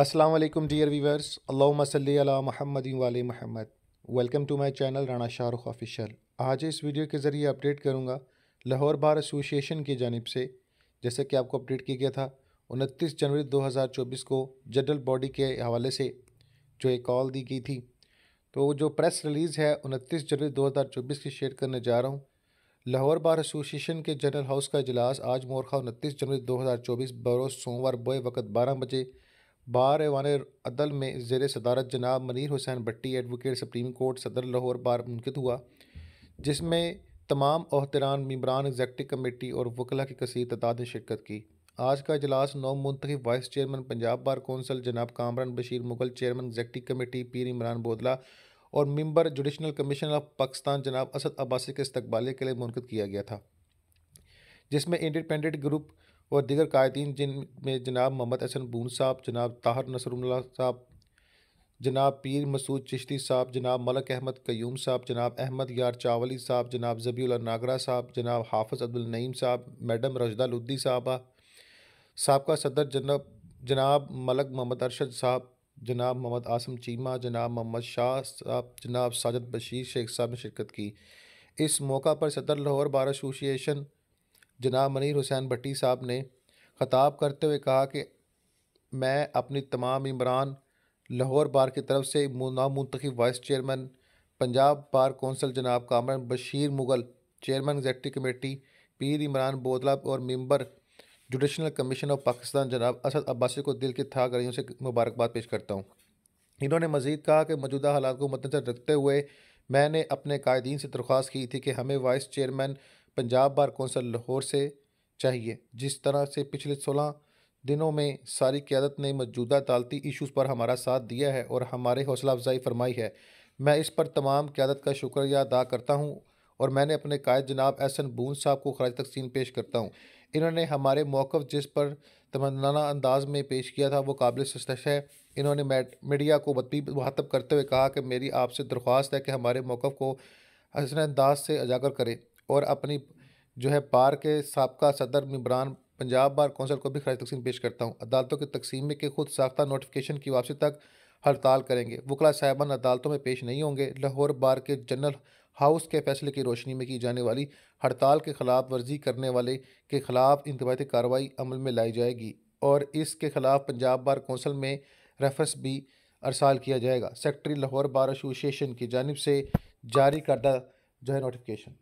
Aslam dear viewers अल्लाम अला महमद वाले महमद welcome to my channel Rana Shahrukh official आज इस वीडियो के ज़रिए अपडेट करूँगा लाहौर बार एसोसिएशन की जानब से जैसे कि आपको अपडेट किया गया था उनतीस जनवरी 2024 को जनरल बॉडी के हवाले से जो एक कॉल दी गई थी तो जो प्रेस रिलीज़ है उनतीस जनवरी चौबीस की शेयर करने जा रहा हूँ लाहौर बार एसोसिएशन के जनरल हाउस का इजलास आज मोरखा उनतीस जनवरी चौबीस बरोज़ सोमवार बोए वक्त बारह बजे बार एवान अदल में जेर सदारत जनाब Munir Hussain Bhatti advocate supreme court सदर लाहौर बार मुनद हुआ जिसमें तमाम अहतरान मम्बरान एग्जैक्टिव कमेटी और वकला की कसर तादाद ने शिरकत की आज का अजलास नौ मुंतब vice chairman Punjab bar council जनाब Kamran Bashir Mughal chairman executive committee Pir Imran Bodla और member judicial commission of Pakistan जनाब असद अब्बासी के इस्तबाले के लिए मुनद किया गया था जिसमें इंडिपेंडेंट ग्रुप और दिगर कायदीन जिन में जनाब मोहम्मद अहसन बून साहब जनाब ताहर नसरुल्ला साहब जनाब पीर मसूद चिश्ती साहब जनाब मलक अहमद कयूम साहब जनाब अहमद यार चावली साहब जनाब जबीला नागरा साहब जनाब हाफज अब्दुल नईम साहब मैडम रजदा लुद्दी साहबा सबका सदर जनाब जनाब मलक मोहम्मद अरशद साहब जनाब मोहम्मद आसम चीमा जनाब मोहम्मद शाह साहब जनाब साजद बशीर शेख साहब ने शिरकत की इस मौका पर सदर लाहौर बार एसोसिएशन जनाब मनीर हुसैन भट्टी साहब ने खताब करते हुए कहा कि मैं अपनी तमाम इमरान लाहौर बार की तरफ से नामुंतखब vice chairman Punjab bar council जनाब Kamran Bashir Mughal chairman executive committee Pir Imran Bodla और member judicial commission of Pakistan जनाब असद अब्बास को दिल की था गलियों से मुबारकबाद पेश करता हूँ इन्होंने मजीद कहा कि मौजूदा हालात को मद्देनजर रखते हुए मैंने अपने कायदीन से दरख्वास्त की थी कि हमें vice chairman Punjab bar council Lahore से चाहिए जिस तरह से पिछले सोलह दिनों में सारी क्यादत ने मौजूदा अदालती इशूज़ पर हमारा साथ दिया है और हमारे हौसला अफजाई फरमाई है मैं इस पर तमाम क्यादत का शुक्रिया अदा करता हूँ और मैंने अपने कायद जनाब एहसन बून साहब को खराज तकसीम पेश करता हूँ इन्होंने हमारे मौक़ जिस पर तमन्नाना अंदाज में पेश किया था वो काबिल सस्तश है इन्होंने मीडिया को बदबी मुहतब करते हुए कहा कि मेरी आपसे दरख्वास्त है कि हमारे मौक़ को हसन अंदाज से उजागर करें और अपनी जो है पार के सबका सदर मम्बरान पंजाब बार कौंसिल को भी खराज तकसीम पेश करता हूँ अदालतों की तकसीम के खुद साख्ता नोटिफिकेशन की वापसी तक हड़ताल करेंगे वकला साहबान अदालतों में पेश नहीं होंगे लाहौर बार के जनरल हाउस के फैसले की रोशनी में की जाने वाली हड़ताल के खिलाफ वर्जी करने वाले के खिलाफ इंतबाती कार्रवाई अमल में लाई जाएगी और इसके खिलाफ पंजाब बार कौंसिल में रेफरेंस भी अरसाल किया जाएगा सेक्रेटरी लाहौर बार एसोसिएशन की जानब से जारी करदा जो है नोटिफिकेशन